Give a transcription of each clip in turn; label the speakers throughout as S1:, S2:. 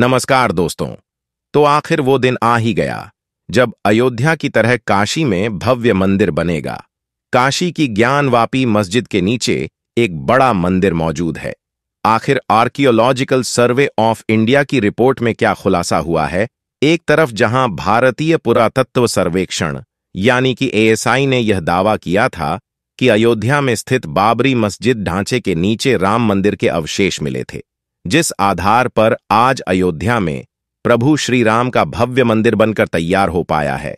S1: नमस्कार दोस्तों तो आखिर वो दिन आ ही गया जब अयोध्या की तरह काशी में भव्य मंदिर बनेगा काशी की ज्ञानवापी मस्जिद के नीचे एक बड़ा मंदिर मौजूद है आखिर आर्कियोलॉजिकल सर्वे ऑफ इंडिया की रिपोर्ट में क्या खुलासा हुआ है एक तरफ जहां भारतीय पुरातत्व सर्वेक्षण यानी कि एएसआई ने यह दावा किया था कि अयोध्या में स्थित बाबरी मस्जिद ढांचे के नीचे राम मंदिर के अवशेष मिले थे जिस आधार पर आज अयोध्या में प्रभु श्री राम का भव्य मंदिर बनकर तैयार हो पाया है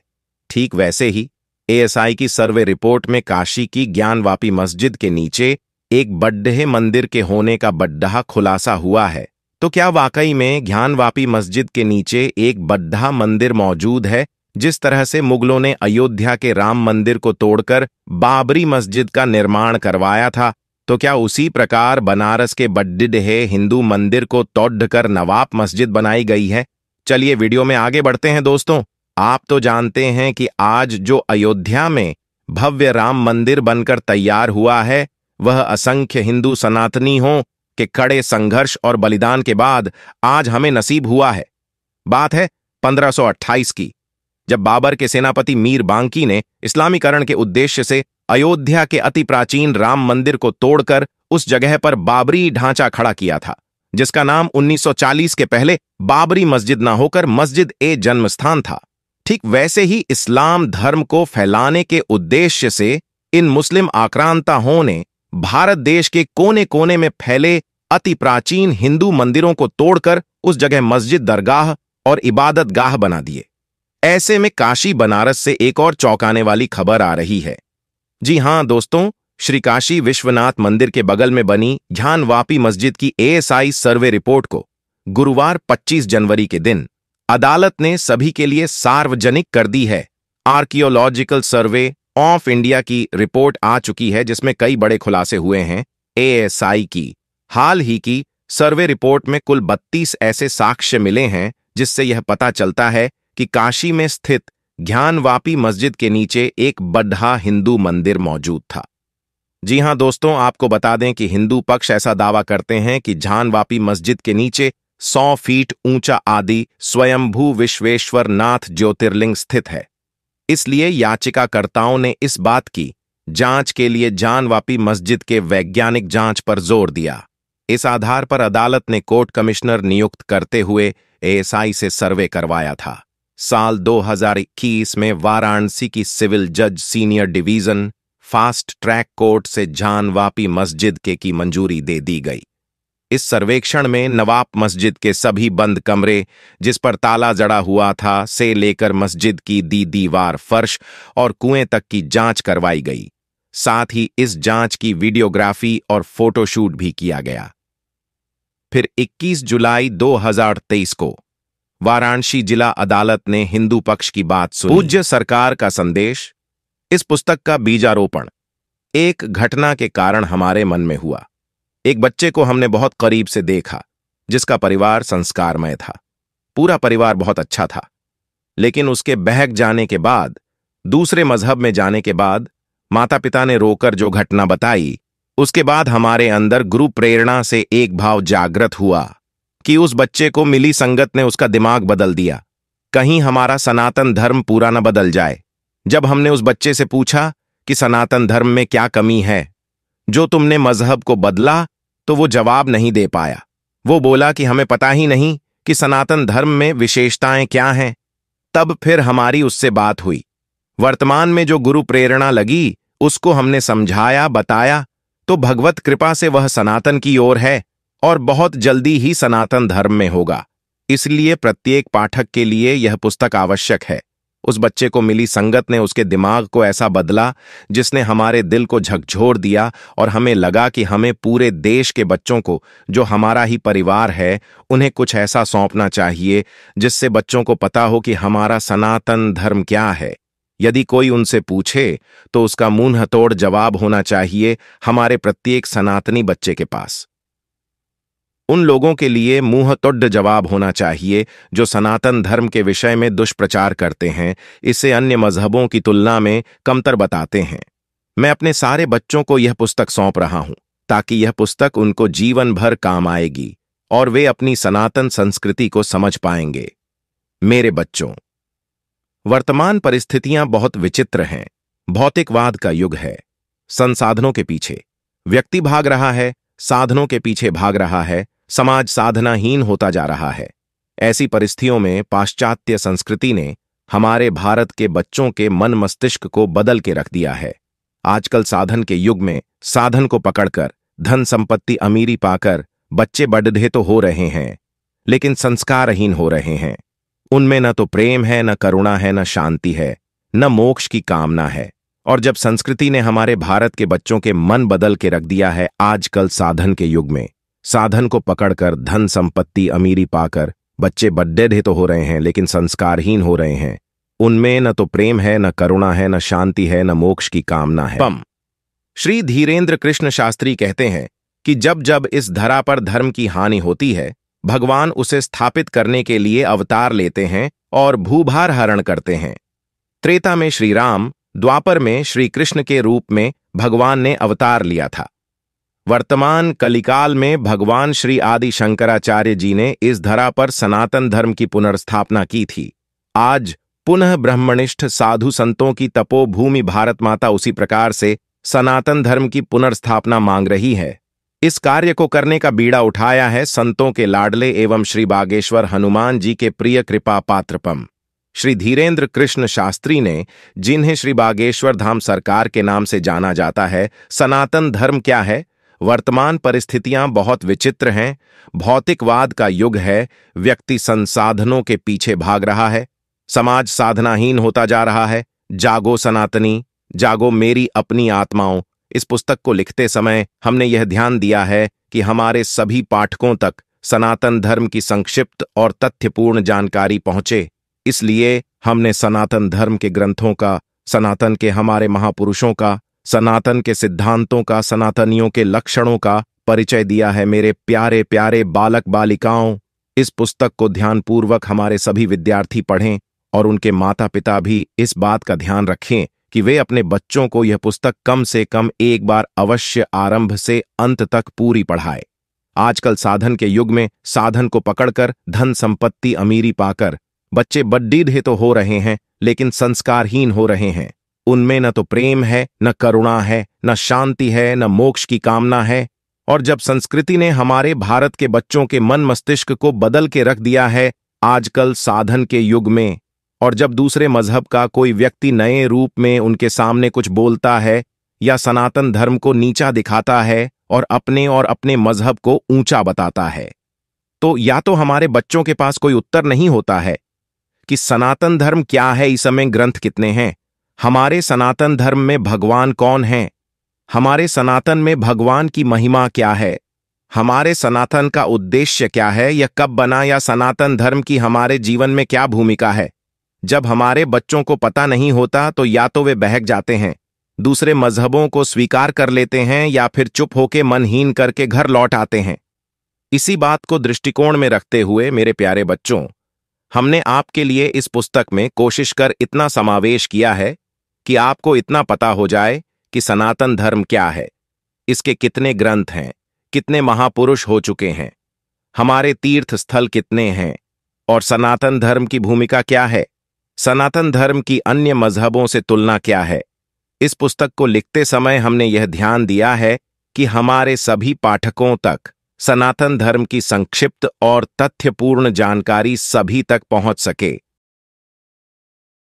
S1: ठीक वैसे ही एएसआई की सर्वे रिपोर्ट में काशी की ज्ञानवापी मस्जिद के नीचे एक बड्ढे मंदिर के होने का बड्ढा खुलासा हुआ है तो क्या वाकई में ज्ञानवापी मस्जिद के नीचे एक बड्ढा मंदिर मौजूद है जिस तरह से मुगलों ने अयोध्या के राम मंदिर को तोड़कर बाबरी मस्जिद का निर्माण करवाया था तो क्या उसी प्रकार बनारस के बड्डिडहे हिंदू मंदिर को तोड़ कर नवाब मस्जिद बनाई गई है चलिए वीडियो में आगे बढ़ते हैं दोस्तों आप तो जानते हैं कि आज जो अयोध्या में भव्य राम मंदिर बनकर तैयार हुआ है वह असंख्य हिंदू सनातनी हो के कड़े संघर्ष और बलिदान के बाद आज हमें नसीब हुआ है बात है 1528 की जब बाबर के सेनापति मीर बांकी ने इस्लामीकरण के उद्देश्य से अयोध्या के अति प्राचीन राम मंदिर को तोड़कर उस जगह पर बाबरी ढांचा खड़ा किया था जिसका नाम 1940 के पहले बाबरी मस्जिद ना होकर मस्जिद ए जन्मस्थान था ठीक वैसे ही इस्लाम धर्म को फैलाने के उद्देश्य से इन मुस्लिम आक्रांताओं ने भारत देश के कोने कोने में फैले अति प्राचीन हिंदू मंदिरों को तोड़कर उस जगह मस्जिद दरगाह और इबादतगाह बना दिए ऐसे में काशी बनारस से एक और चौंकाने वाली खबर आ रही है जी हाँ दोस्तों श्री काशी विश्वनाथ मंदिर के बगल में बनी ध्यानवापी मस्जिद की एएसआई सर्वे रिपोर्ट को गुरुवार 25 जनवरी के दिन अदालत ने सभी के लिए सार्वजनिक कर दी है आर्कियोलॉजिकल सर्वे ऑफ इंडिया की रिपोर्ट आ चुकी है जिसमें कई बड़े खुलासे हुए हैं एएसआई की हाल ही की सर्वे रिपोर्ट में कुल 32 ऐसे साक्ष्य मिले हैं जिससे यह पता चलता है कि काशी में स्थित ज्ञानवापी मस्जिद के नीचे एक बड्ढा हिंदू मंदिर मौजूद था जी हां दोस्तों आपको बता दें कि हिंदू पक्ष ऐसा दावा करते हैं कि झानवापी मस्जिद के नीचे 100 फीट ऊंचा आदि स्वयंभू विश्वेश्वर नाथ ज्योतिर्लिंग स्थित है इसलिए याचिकाकर्ताओं ने इस बात की जांच के लिए जानवापी मस्जिद के वैज्ञानिक जांच पर जोर दिया इस आधार पर अदालत ने कोर्ट कमिश्नर नियुक्त करते हुए एएसआई से सर्वे करवाया था साल 2021 में वाराणसी की सिविल जज senior division fast track court से जान वापी मस्जिद के की मंजूरी दे दी गई इस सर्वेक्षण में नवाब मस्जिद के सभी बंद कमरे जिस पर ताला जड़ा हुआ था से लेकर मस्जिद की दी दीवार फर्श और कुएं तक की जांच करवाई गई साथ ही इस जांच की वीडियोग्राफी और फोटोशूट भी किया गया फिर 21 जुलाई 2023 को वाराणसी जिला अदालत ने हिंदू पक्ष की बात सुनी पूज्य सरकार का संदेश इस पुस्तक का बीजारोपण एक घटना के कारण हमारे मन में हुआ एक बच्चे को हमने बहुत करीब से देखा जिसका परिवार संस्कारमय था पूरा परिवार बहुत अच्छा था लेकिन उसके बहक जाने के बाद दूसरे मजहब में जाने के बाद माता पिता ने रोकर जो घटना बताई उसके बाद हमारे अंदर गुरु प्रेरणा से एक भाव जागृत हुआ कि उस बच्चे को मिली संगत ने उसका दिमाग बदल दिया कहीं हमारा सनातन धर्म पूरा न बदल जाए जब हमने उस बच्चे से पूछा कि सनातन धर्म में क्या कमी है जो तुमने मजहब को बदला तो वो जवाब नहीं दे पाया वो बोला कि हमें पता ही नहीं कि सनातन धर्म में विशेषताएं क्या हैं तब फिर हमारी उससे बात हुई वर्तमान में जो गुरु प्रेरणा लगी उसको हमने समझाया बताया तो भगवत कृपा से वह सनातन की ओर है और बहुत जल्दी ही सनातन धर्म में होगा इसलिए प्रत्येक पाठक के लिए यह पुस्तक आवश्यक है उस बच्चे को मिली संगत ने उसके दिमाग को ऐसा बदला जिसने हमारे दिल को झकझोर दिया और हमें लगा कि हमें पूरे देश के बच्चों को जो हमारा ही परिवार है उन्हें कुछ ऐसा सौंपना चाहिए जिससे बच्चों को पता हो कि हमारा सनातन धर्म क्या है यदि कोई उनसे पूछे तो उसका मुंह हथोड़ जवाब होना चाहिए हमारे प्रत्येक सनातनी बच्चे के पास उन लोगों के लिए मुंह मुंहतुड जवाब होना चाहिए जो सनातन धर्म के विषय में दुष्प्रचार करते हैं इसे अन्य मजहबों की तुलना में कमतर बताते हैं मैं अपने सारे बच्चों को यह पुस्तक सौंप रहा हूं ताकि यह पुस्तक उनको जीवन भर काम आएगी और वे अपनी सनातन संस्कृति को समझ पाएंगे मेरे बच्चों वर्तमान परिस्थितियां बहुत विचित्र हैं भौतिकवाद का युग है संसाधनों के पीछे व्यक्ति भाग रहा है साधनों के पीछे भाग रहा है समाज साधनाहीन होता जा रहा है ऐसी परिस्थितियों में पाश्चात्य संस्कृति ने हमारे भारत के बच्चों के मन मस्तिष्क को बदल के रख दिया है आजकल साधन के युग में साधन को पकड़कर धन संपत्ति अमीरी पाकर बच्चे बडढ़े तो हो रहे हैं लेकिन संस्कारहीन हो रहे हैं उनमें न तो प्रेम है न करुणा है न शांति है न मोक्ष की कामना है और जब संस्कृति ने हमारे भारत के बच्चों के मन बदल के रख दिया है आजकल साधन के युग में साधन को पकड़कर धन संपत्ति अमीरी पाकर बच्चे बड्डेढ़े तो हो रहे हैं लेकिन संस्कारहीन हो रहे हैं उनमें न तो प्रेम है न करुणा है न शांति है न मोक्ष की कामना है पम श्री धीरेन्द्र कृष्ण शास्त्री कहते हैं कि जब जब इस धरा पर धर्म की हानि होती है भगवान उसे स्थापित करने के लिए अवतार लेते हैं और भूभार हरण करते हैं त्रेता में श्री राम द्वापर में श्री कृष्ण के रूप में भगवान ने अवतार लिया था वर्तमान कलिकाल में भगवान श्री आदि शंकराचार्य जी ने इस धरा पर सनातन धर्म की पुनर्स्थापना की थी आज पुनः ब्रह्मनिष्ठ साधु संतों की तपोभूमि भारत माता उसी प्रकार से सनातन धर्म की पुनर्स्थापना मांग रही है इस कार्य को करने का बीड़ा उठाया है संतों के लाडले एवं श्री बागेश्वर हनुमान जी के प्रिय कृपा पात्रपम श्री धीरेन्द्र कृष्ण शास्त्री ने जिन्हें श्री बागेश्वर धाम सरकार के नाम से जाना जाता है सनातन धर्म क्या है वर्तमान परिस्थितियां बहुत विचित्र हैं भौतिकवाद का युग है व्यक्ति संसाधनों के पीछे भाग रहा है समाज साधनाहीन होता जा रहा है जागो सनातनी जागो मेरी अपनी आत्माओं इस पुस्तक को लिखते समय हमने यह ध्यान दिया है कि हमारे सभी पाठकों तक सनातन धर्म की संक्षिप्त और तथ्यपूर्ण जानकारी पहुंचे इसलिए हमने सनातन धर्म के ग्रंथों का सनातन के हमारे महापुरुषों का सनातन के सिद्धांतों का सनातनियों के लक्षणों का परिचय दिया है मेरे प्यारे प्यारे बालक बालिकाओं इस पुस्तक को ध्यानपूर्वक हमारे सभी विद्यार्थी पढ़ें और उनके माता पिता भी इस बात का ध्यान रखें कि वे अपने बच्चों को यह पुस्तक कम से कम एक बार अवश्य आरंभ से अंत तक पूरी पढ़ाए आजकल साधन के युग में साधन को पकड़कर धन संपत्ति अमीरी पाकर बच्चे बड्डीधे तो हो रहे हैं लेकिन संस्कारहीन हो रहे हैं उनमें न तो प्रेम है न करुणा है न शांति है न मोक्ष की कामना है और जब संस्कृति ने हमारे भारत के बच्चों के मन मस्तिष्क को बदल के रख दिया है आजकल साधन के युग में और जब दूसरे मजहब का कोई व्यक्ति नए रूप में उनके सामने कुछ बोलता है या सनातन धर्म को नीचा दिखाता है और अपने और अपने मजहब को ऊंचा बताता है तो या तो हमारे बच्चों के पास कोई उत्तर नहीं होता है कि सनातन धर्म क्या है इस समय ग्रंथ कितने हैं हमारे सनातन धर्म में भगवान कौन है हमारे सनातन में भगवान की महिमा क्या है हमारे सनातन का उद्देश्य क्या है यह कब बना या सनातन धर्म की हमारे जीवन में क्या भूमिका है जब हमारे बच्चों को पता नहीं होता तो या तो वे बहक जाते हैं दूसरे मजहबों को स्वीकार कर लेते हैं या फिर चुप होके मनहीन करके घर लौट आते हैं इसी बात को दृष्टिकोण में रखते हुए मेरे प्यारे बच्चों हमने आपके लिए इस पुस्तक में कोशिश कर इतना समावेश किया है कि आपको इतना पता हो जाए कि सनातन धर्म क्या है इसके कितने ग्रंथ हैं कितने महापुरुष हो चुके हैं हमारे तीर्थ स्थल कितने हैं और सनातन धर्म की भूमिका क्या है सनातन धर्म की अन्य मजहबों से तुलना क्या है इस पुस्तक को लिखते समय हमने यह ध्यान दिया है कि हमारे सभी पाठकों तक सनातन धर्म की संक्षिप्त और तथ्यपूर्ण जानकारी सभी तक पहुंच सके